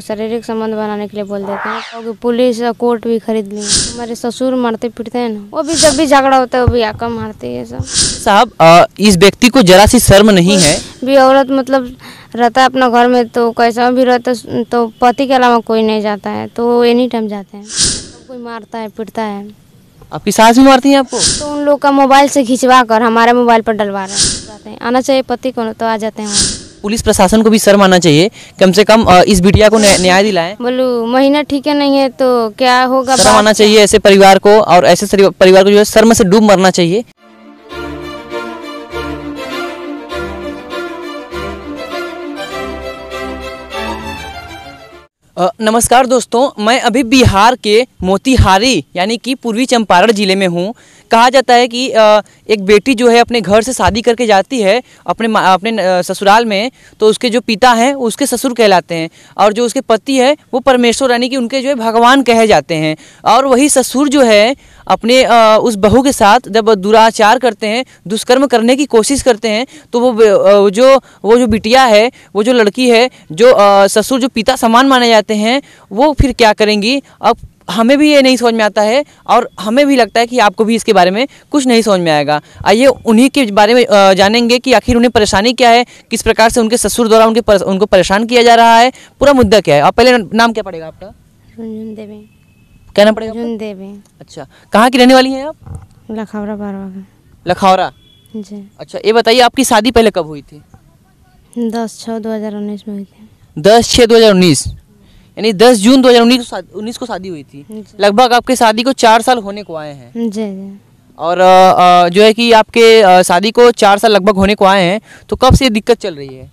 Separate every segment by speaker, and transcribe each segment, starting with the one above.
Speaker 1: शारीरिक संबंध बनाने के लिए बोल देते हैं तो पुलिस कोर्ट भी खरीद ली मेरे ससुर मारते पीटते हैं ना वो भी जब भी झगड़ा होता है वो भी आका मारते है सब
Speaker 2: साहब इस व्यक्ति को जरा सी शर्म नहीं है
Speaker 1: भी औरत मतलब रहता है अपना घर में तो कैसा भी रहता तो पति के अलावा कोई नहीं जाता है तो एनी टाइम जाते हैं तो कोई मारता है पीटता है आपकी सास भी मारती है आपको तो उन लोग का मोबाइल से खिंचवा कर हमारे मोबाइल पर डलवा रहे हैं आना चाहिए पति को तो आ जाते हैं
Speaker 2: पुलिस प्रशासन को भी शर्म आना चाहिए कम से कम इस बिटिया को न्याय दिलाए
Speaker 1: बोलू महीना ठीक है नहीं है तो क्या होगा शर्म आना
Speaker 2: चाहिए ऐसे परिवार को और ऐसे परिवार को जो है शर्म से डूब मरना चाहिए नमस्कार दोस्तों मैं अभी बिहार के मोतिहारी यानी कि पूर्वी चंपारण ज़िले में हूँ कहा जाता है कि एक बेटी जो है अपने घर से शादी करके जाती है अपने अपने ससुराल में तो उसके जो पिता हैं उसके ससुर कहलाते हैं और जो उसके पति है वो परमेश्वर यानी कि उनके जो है भगवान कहे जाते हैं और वही ससुर जो है अपने उस बहू के साथ जब दुराचार करते हैं दुष्कर्म करने की कोशिश करते हैं तो वो जो वो जो बिटिया है वो जो लड़की है जो ससुर जो पिता समान माने जाते जाते हैं वो फिर क्या करेंगी अब हमें भी ये नहीं समझ में आता है और हमें भी लगता है कि आपको भी इसके बारे में कुछ नहीं समझ में आएगा आइए उन्हीं के बारे में जानेंगे कि आखिर उन्हें परेशानी क्या है किस प्रकार से उनके ससुर द्वारा उनके पर, उनको परेशान किया जा रहा है पूरा मुद्दा क्या है और पहले नाम क्या पड़ेगा
Speaker 1: आपका रुंझुन देवी क्या नाम पड़ेगा रुंझुन देवी अच्छा कहाँ की रहने वाली है आप लखावरा बारवा लखावरा जी अच्छा ये बताइए
Speaker 2: आपकी शादी पहले कब हुई थी
Speaker 1: दस छः दो हज़ार उन्नीस में हुई थी दस छः
Speaker 2: दो हज़ार उन्नीस यानी 10 जून 2019
Speaker 1: को उन्नीस को शादी हुई थी
Speaker 2: लगभग आपके शादी को चार साल होने
Speaker 1: को आए हैं जी जी
Speaker 2: और जो है कि आपके शादी को चार साल लगभग होने को आए हैं तो कब से दिक्कत चल रही है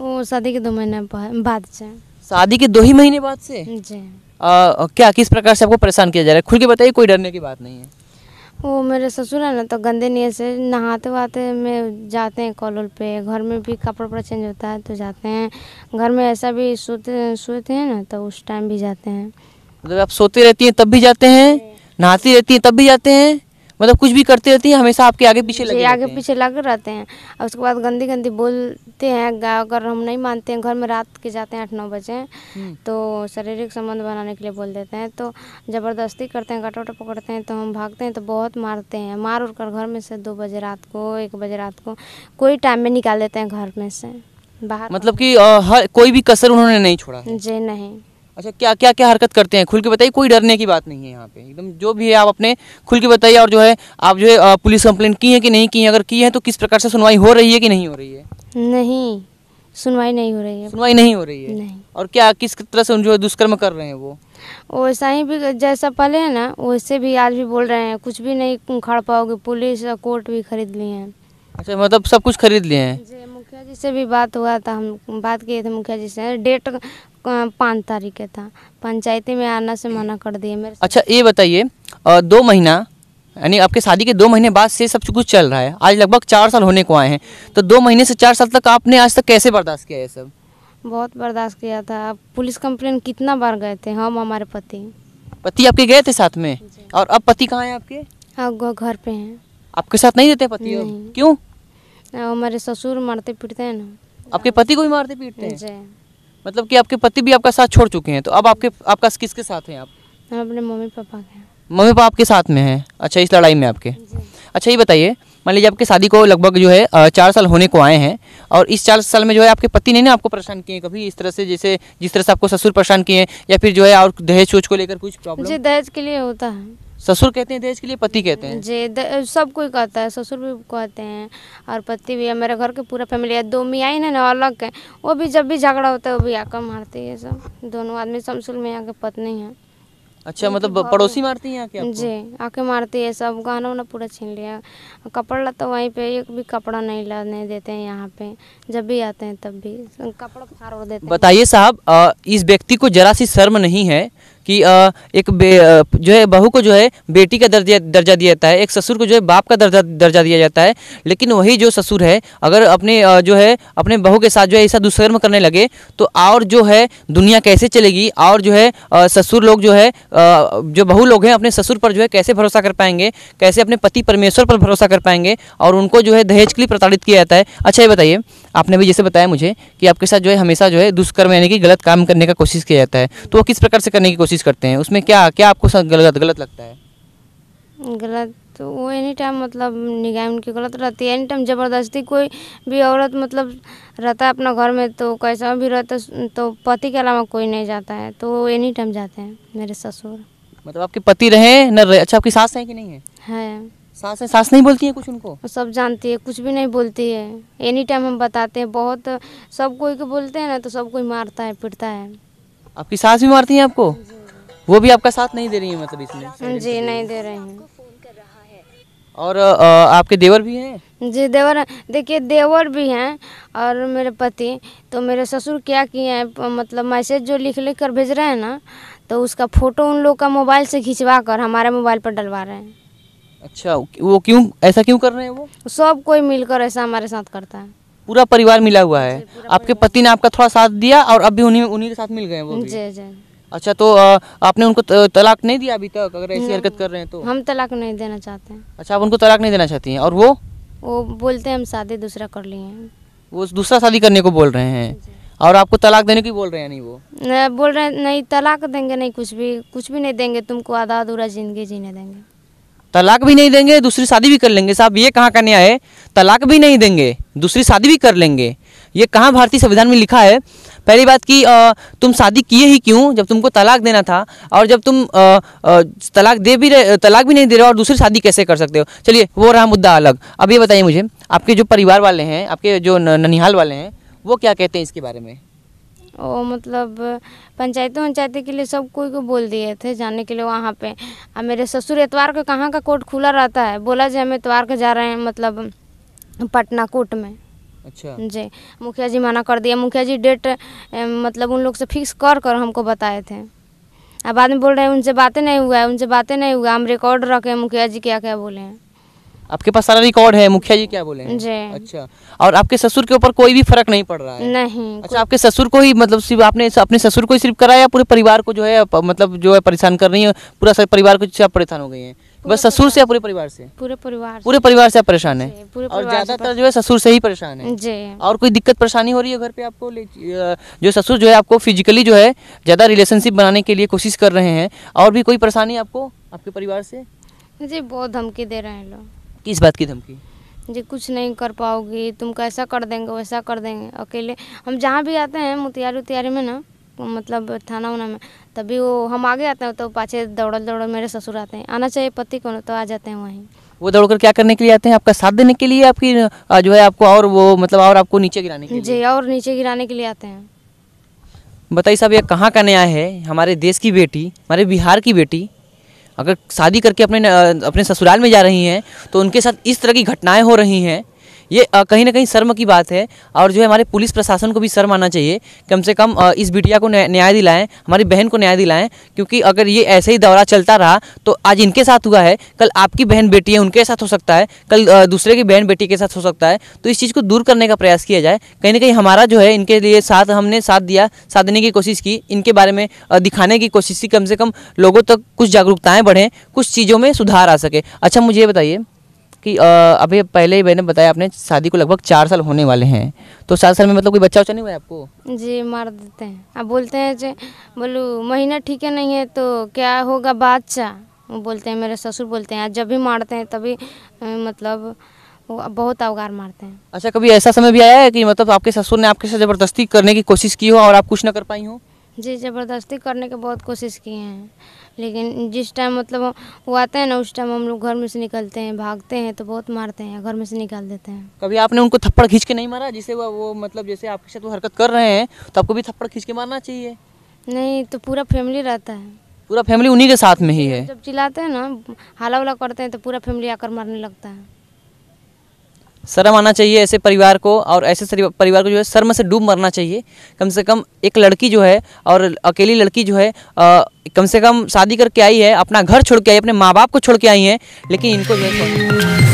Speaker 1: वो शादी के दो महीने बाद से
Speaker 2: शादी के दो ही महीने
Speaker 1: बाद से जी
Speaker 2: आ, क्या किस प्रकार से आपको परेशान किया जा रहा है खुल के बताइए कोई डरने की बात नहीं है
Speaker 1: वो मेरे ससुर है ना तो गंदे नहीं ऐसे नहाते वहाते में जाते हैं कॉल वॉल पे घर में भी कपड़ा वपड़ा चेंज होता है तो जाते हैं घर में ऐसा भी सोते सोते हैं ना तो उस टाइम भी जाते हैं
Speaker 2: मतलब आप सोते रहती हैं तब भी जाते हैं नहाती रहती हैं तब भी जाते हैं मतलब कुछ भी करते रहती है हमेशा आपके आगे पीछे लगे आगे
Speaker 1: पीछे लग रहते हैं और उसके बाद गंदी गंदी बोलते हैं अगर हम नहीं मानते हैं घर में रात के जाते हैं आठ नौ बजे हम्म। तो शारीरिक संबंध बनाने के लिए बोल देते हैं तो ज़बरदस्ती करते हैं गटोट पकड़ते हैं तो हम भागते हैं तो बहुत मारते हैं मार उड़ कर घर में से दो बजे रात को एक बजे रात को कोई टाइम में निकाल देते हैं घर में से बाहर
Speaker 2: मतलब कि हर कोई भी कसर उन्होंने नहीं छोड़ा
Speaker 1: जी नहीं
Speaker 2: अच्छा क्या क्या क्या हरकत करते हैं खुल के बताइए कोई डरने की बात नहीं है यहाँ पे एकदम जो भी है आप अपने खुल के बताइए और जो है आप जो है पुलिस कंप्लेंट की है कि नहीं की है अगर की है तो किस प्रकार से सुनवाई हो रही है कि नहीं हो रही है
Speaker 1: नहीं सुनवाई नहीं हो रही है सुनवाई नहीं हो रही है नहीं
Speaker 2: और क्या किस तरह से जो है दुष्कर्म कर रहे हैं वो
Speaker 1: वैसा ही भी जैसा पहले है ना वैसे भी आज भी बोल रहे हैं कुछ भी नहीं खड़ पाओगे पुलिस कोर्ट भी खरीद लिए हैं अच्छा मतलब
Speaker 2: सब कुछ खरीद लिए हैं
Speaker 1: मुखिया जी से भी बात हुआ था हम बात किए थे मुखिया जी से डेट पाँच तारीख का था पंचायती में आना से मना कर दिए मेरे
Speaker 2: अच्छा ये बताइए दो महीना यानी आपके शादी के दो महीने बाद से सब कुछ चल रहा है आज लगभग चार साल होने को आए हैं तो दो महीने से चार साल तक आपने आज तक कैसे बर्दाश्त किया है सब
Speaker 1: बहुत बर्दाश्त किया था अब पुलिस कंप्लेन कितना बार गए थे हम हमारे पति
Speaker 2: पति आपके गए थे साथ में और अब
Speaker 1: पति कहाँ हैं आपके हाँ घर पे हैं
Speaker 2: आपके साथ नहीं देते पति
Speaker 1: क्यों हाँ, हमारे ससुर मारते पीटते हैं आपके पति को भी मारते पीटते हैं
Speaker 2: मतलब कि आपके पति भी आपका साथ छोड़ चुके हैं तो अब आपके आपका किसके साथ हैं आप
Speaker 1: हम अपने मम्मी पापा के
Speaker 2: मम्मी पापा आपके साथ में हैं अच्छा इस लड़ाई में आपके अच्छा ये बताइए मान लीजिए आपकी शादी को लगभग जो है चार साल होने को आए हैं और इस चार साल में जो है आपके पति ने ना आपको परेशान किए कभी इस तरह से जैसे जिस तरह से आपको ससुर परेशान किए या फिर जो है और दहेज सोच को लेकर कुछ प्रॉब्लम
Speaker 1: दहेज के लिए होता है
Speaker 2: ससुर कहते हैं दहेज के लिए पति कहते हैं
Speaker 1: जी सब कोई कहता है ससुर भी कहते हैं और पति भी है मेरे घर के पूरा फैमिली है दो मियाँ है ना अलग है वो भी जब भी झगड़ा होता है वो भी आकर मारती है सब दोनों आदमी समसुल में आके पत्नी है
Speaker 2: अच्छा मतलब पड़ोसी मारती है आके जी
Speaker 1: आके मारती है सब गहना उना पूरा छीन लिया कपड़ा तो वहीं पे एक भी कपड़ा नहीं लाने देते हैं यहाँ पे जब भी आते हैं तब भी कपड़ा फाड़ देते हैं बताइए
Speaker 2: साहब इस व्यक्ति को जरा सी शर्म नहीं है कि एक जो है बहू को जो है बेटी का दर्जा दर्जा दिया जाता है एक ससुर को जो है बाप का दर्जा दर्जा दिया जाता है लेकिन वही जो ससुर है अगर अपने जो है अपने बहू के साथ जो है ऐसा दुष्कर्म करने लगे तो और जो है दुनिया कैसे चलेगी और जो है ससुर लोग जो है जो बहू लोग हैं अपने ससुर पर जो है कैसे भरोसा कर पाएंगे कैसे अपने पति परमेश्वर पर भरोसा कर पाएंगे और उनको जो है दहेज के लिए प्रताड़ित किया जाता है अच्छा ये बताइए आपने भी जैसे बताया मुझे कि आपके साथ जो है हमेशा जो है दुष्कर्म यानी कि गलत काम करने का कोशिश किया जाता है तो वो किस प्रकार से करने की कोशिश कोशिश करते हैं उसमें क्या क्या आपको गलत गलत लगता है
Speaker 1: गलत तो वो एनी टाइम मतलब निगाह उनकी गलत रहती है एनी टाइम ज़बरदस्ती कोई भी औरत मतलब रहता है अपना घर में तो कैसा भी रहता तो पति के अलावा कोई नहीं जाता है तो एनी टाइम जाते हैं मेरे ससुर मतलब आपके
Speaker 2: पति रहे न रहे अच्छा आपकी सास है कि
Speaker 1: नहीं है है सास है सास नहीं बोलती है कुछ उनको सब जानती है कुछ भी नहीं बोलती है एनी टाइम हम बताते हैं बहुत सब कोई को बोलते हैं ना तो सब कोई मारता है पिटता है
Speaker 2: आपकी सास भी मारती है आपको वो भी आपका साथ नहीं दे रही है मतलब इसमें हाँ जी
Speaker 1: नहीं दे रही हैं
Speaker 2: और आ, आपके देवर भी
Speaker 1: हैं जी देवर देखिए देवर भी हैं और मेरे पति तो मेरे ससुर क्या किए हैं मतलब मैसेज जो लिख लिख कर भेज रहे हैं ना तो उसका फ़ोटो उन लोग का मोबाइल से खिंचवा कर हमारे मोबाइल पर डलवा रहे हैं
Speaker 2: अच्छा वो क्यों ऐसा क्यों कर रहे
Speaker 1: हैं वो सब कोई मिलकर ऐसा हमारे साथ करता है
Speaker 2: पूरा परिवार मिला हुआ है आपके पति ने आपका थोड़ा साथ दिया और अभी उन्हीं उन्हीं के साथ मिल गए वो जी जी अच्छा तो आ, आपने उनको तलाक नहीं दिया अभी तक अगर ऐसी हरकत कर रहे हैं तो
Speaker 1: हम तलाक नहीं देना चाहते हैं
Speaker 2: अच्छा आप उनको तलाक नहीं देना चाहती हैं और वो
Speaker 1: वो बोलते हैं हम शादी दूसरा कर लिए हैं
Speaker 2: वो दूसरा शादी करने को बोल रहे हैं और आपको तलाक देने की बोल रहे हैं नहीं वो
Speaker 1: नहीं, बोल रहे हैं नहीं तलाक देंगे नहीं कुछ भी कुछ भी नहीं देंगे तुमको आधा अधूरा जिंदगी जीने देंगे
Speaker 2: तलाक भी नहीं देंगे दूसरी शादी भी कर लेंगे साहब ये कहाँ का न्याय है तलाक भी नहीं देंगे दूसरी शादी भी कर लेंगे ये कहाँ भारतीय संविधान में लिखा है पहली बात कि तुम शादी किए ही क्यों जब तुमको तलाक देना था और जब तुम तलाक दे भी रहे तलाक भी नहीं दे रहे हो और दूसरी शादी कैसे कर सकते हो चलिए वो रहा मुद्दा अलग अब ये बताइए मुझे आपके जो परिवार वाले हैं आपके जो ननिहाल वाले हैं वो क्या कहते हैं इसके बारे में
Speaker 1: वो मतलब पंचायतों वंचायती के लिए सब कोई को बोल दिए थे जाने के लिए वहाँ पे अब मेरे ससुर एतवार को कहाँ का कोर्ट खुला रहता है बोला जी हम एतवार को जा रहे हैं मतलब पटना कोर्ट में अच्छा जी मुखिया जी मना कर दिया मुखिया जी डेट मतलब उन लोग से फिक्स कर कर हमको बताए थे अब बाद में बोल रहे हैं उनसे बातें नहीं हुआ है उनसे बातें नहीं हुआ हम रिकॉर्ड रखे मुखिया जी क्या क्या बोले हैं
Speaker 2: आपके पास सारा रिकॉर्ड है मुखिया जी क्या बोले हैं जी अच्छा और आपके ससुर के ऊपर कोई भी फर्क नहीं पड़ रहा
Speaker 1: है नहीं अच्छा आपके
Speaker 2: ससुर को ही मतलब सिर्फ आपने अपने ससुर को ही सिर्फ कराया पूरे परिवार को जो है मतलब जो है परेशान कर रही है पूरा परिवार को परेशान हो गई है बस ससुर से या पूरे परिवार से
Speaker 1: पूरे परिवार पूरे
Speaker 2: परिवार से आप परेशान है
Speaker 1: और ज्यादातर जो है ससुर से ही परेशान है जी
Speaker 2: और कोई दिक्कत परेशानी
Speaker 1: हो रही है घर पे आपको
Speaker 2: जो ससुर जो है आपको फिजिकली जो है ज्यादा रिलेशनशिप बनाने के लिए कोशिश कर रहे हैं और भी कोई परेशानी आपको आपके परिवार से
Speaker 1: जी बहुत धमकी दे रहे हैं लोग
Speaker 2: किस बात की धमकी
Speaker 1: जी कुछ नहीं कर पाओगी तुम कैसा कर देंगे वैसा कर देंगे अकेले हम जहाँ भी आते हैं मुतियारी उतियारी में ना मतलब थाना उना में तभी वो हम आगे आते हैं तो पाछे दौड़ल दौड़ल मेरे ससुर आते हैं आना चाहिए पति को तो आ जाते हैं वहीं
Speaker 2: वो दौड़ कर क्या करने के लिए आते हैं आपका साथ देने के लिए आपकी जो है आपको और वो मतलब और आपको नीचे गिराने
Speaker 1: के लिए जी और नीचे गिराने के लिए आते हैं
Speaker 2: बताइए साहब ये कहाँ का न्याय है हमारे देश की बेटी हमारे बिहार की बेटी अगर शादी करके अपने अपने ससुराल में जा रही हैं तो उनके साथ इस तरह की घटनाएं हो रही हैं ये कहीं ना कहीं शर्म की बात है और जो है हमारे पुलिस प्रशासन को भी शर्म आना चाहिए कम से कम इस बिटिया को न्याय दिलाएं हमारी बहन को न्याय दिलाएं क्योंकि अगर ये ऐसे ही दौरा चलता रहा तो आज इनके साथ हुआ है कल आपकी बहन बेटी है उनके साथ हो सकता है कल दूसरे की बहन बेटी के साथ हो सकता है तो इस चीज़ को दूर करने का प्रयास किया जाए कहीं ना कहीं हमारा जो है इनके लिए साथ हमने साथ दिया साथ देने की कोशिश की इनके बारे में दिखाने की कोशिश की कम से कम लोगों तक कुछ जागरूकताएँ बढ़ें कुछ चीज़ों में सुधार आ सके अच्छा मुझे ये बताइए कि अभी पहले ही मैंने बताया आपने शादी को लगभग चार साल होने वाले हैं तो चार साल में मतलब कोई बच्चा उच्चा नहीं
Speaker 1: हुआ आपको जी मार देते हैं अब बोलते हैं जो बोलू महीना ठीक है नहीं है तो क्या होगा बादशाह बोलते हैं मेरे ससुर बोलते हैं जब भी मारते हैं तभी मतलब बहुत अवगार मारते हैं अच्छा कभी ऐसा समय भी
Speaker 2: आया है कि मतलब आपके ससुर ने आपके साथ ज़बरदस्ती करने की कोशिश की हो और आप कुछ ना कर
Speaker 1: पाई हो जी ज़बरदस्ती करने की बहुत कोशिश की है लेकिन जिस टाइम मतलब वो आते हैं ना उस टाइम हम लोग घर में से निकलते हैं भागते हैं तो बहुत मारते हैं घर में से निकाल देते हैं
Speaker 2: कभी आपने उनको थप्पड़ खींच के नहीं मारा जिसे वो मतलब जैसे आपके साथ वो हरकत कर रहे हैं तो आपको भी थप्पड़ खींच के मारना चाहिए
Speaker 1: नहीं तो पूरा फैमिली रहता है पूरा फैमिली उन्हीं के साथ में ही है जब चिल्लाते हैं ना हाला वाला करते हैं तो पूरा फैमिली आकर मारने लगता है
Speaker 2: शर्म आना चाहिए ऐसे परिवार को और ऐसे परिवार को जो है शर्म से डूब मरना चाहिए कम से कम एक लड़की जो है और अकेली लड़की जो है आ, कम से कम शादी करके आई है अपना घर छोड़ के आई अपने माँ बाप को छोड़
Speaker 1: के आई है लेकिन इनको जो है